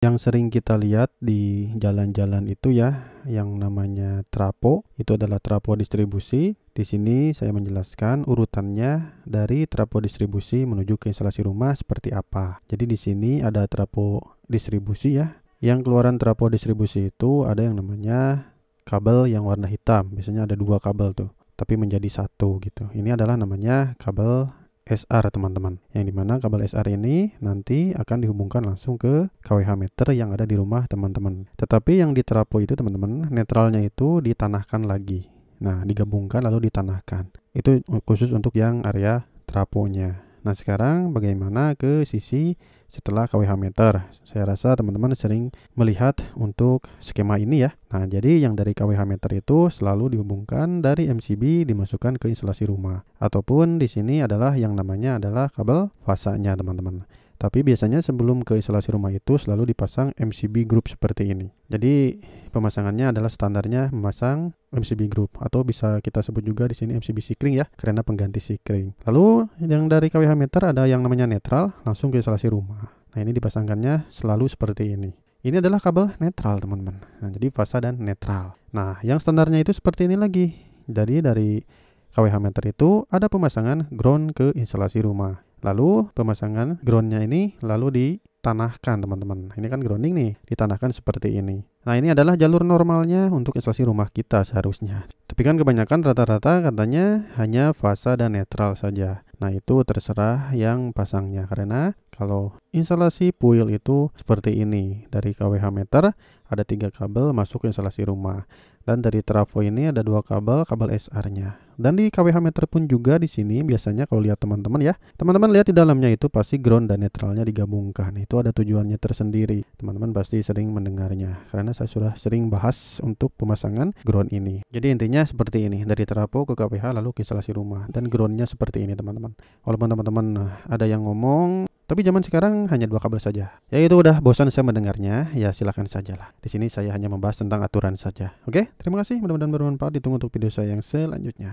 yang sering kita lihat di jalan-jalan itu ya yang namanya trapo itu adalah trapo distribusi di sini saya menjelaskan urutannya dari trapo distribusi menuju ke instalasi rumah seperti apa jadi di sini ada trapo distribusi ya yang keluaran trapo distribusi itu ada yang namanya kabel yang warna hitam biasanya ada dua kabel tuh tapi menjadi satu gitu ini adalah namanya kabel SR teman-teman yang dimana kabel SR ini nanti akan dihubungkan langsung ke KWH meter yang ada di rumah teman-teman tetapi yang di trapo itu teman-teman netralnya itu ditanahkan lagi nah digabungkan lalu ditanahkan itu khusus untuk yang area traponya Nah sekarang bagaimana ke sisi setelah KWH meter? Saya rasa teman-teman sering melihat untuk skema ini ya. Nah jadi yang dari KWH meter itu selalu dihubungkan dari MCB dimasukkan ke instalasi rumah. Ataupun di sini adalah yang namanya adalah kabel fasanya teman-teman. Tapi biasanya sebelum ke instalasi rumah itu selalu dipasang MCB group seperti ini. Jadi pemasangannya adalah standarnya memasang MCB group atau bisa kita sebut juga di sini MCB sikring ya karena pengganti sikring. Lalu yang dari KWH meter ada yang namanya netral langsung ke instalasi rumah. Nah ini dipasangkannya selalu seperti ini. Ini adalah kabel netral teman-teman. Nah, jadi fasa dan netral. Nah yang standarnya itu seperti ini lagi. Jadi dari KWH meter itu ada pemasangan ground ke instalasi rumah. Lalu pemasangan groundnya ini lalu ditanahkan teman-teman. Ini kan grounding nih, ditanahkan seperti ini. Nah ini adalah jalur normalnya untuk instalasi rumah kita seharusnya. Tapi kan kebanyakan rata-rata katanya hanya fasa dan netral saja. Nah itu terserah yang pasangnya karena kalau instalasi puil itu seperti ini dari KWH meter ada tiga kabel masuk instalasi rumah dan dari trafo ini ada dua kabel kabel SR-nya. Dan di KWH meter pun juga di sini biasanya kalau lihat teman-teman ya, teman-teman lihat di dalamnya itu pasti ground dan netralnya digabungkan. Itu ada tujuannya tersendiri. Teman-teman pasti sering mendengarnya karena saya sudah sering bahas untuk pemasangan ground ini. Jadi intinya seperti ini, dari trapo ke KWH lalu ke instalasi rumah dan groundnya seperti ini teman-teman. Walaupun teman-teman eh, ada yang ngomong tapi zaman sekarang hanya dua kabel saja. Ya itu udah bosan saya mendengarnya, ya silakan sajalah. Di sini saya hanya membahas tentang aturan saja. Oke, terima kasih. Mudah-mudahan bermanfaat. Ditunggu untuk video saya yang selanjutnya.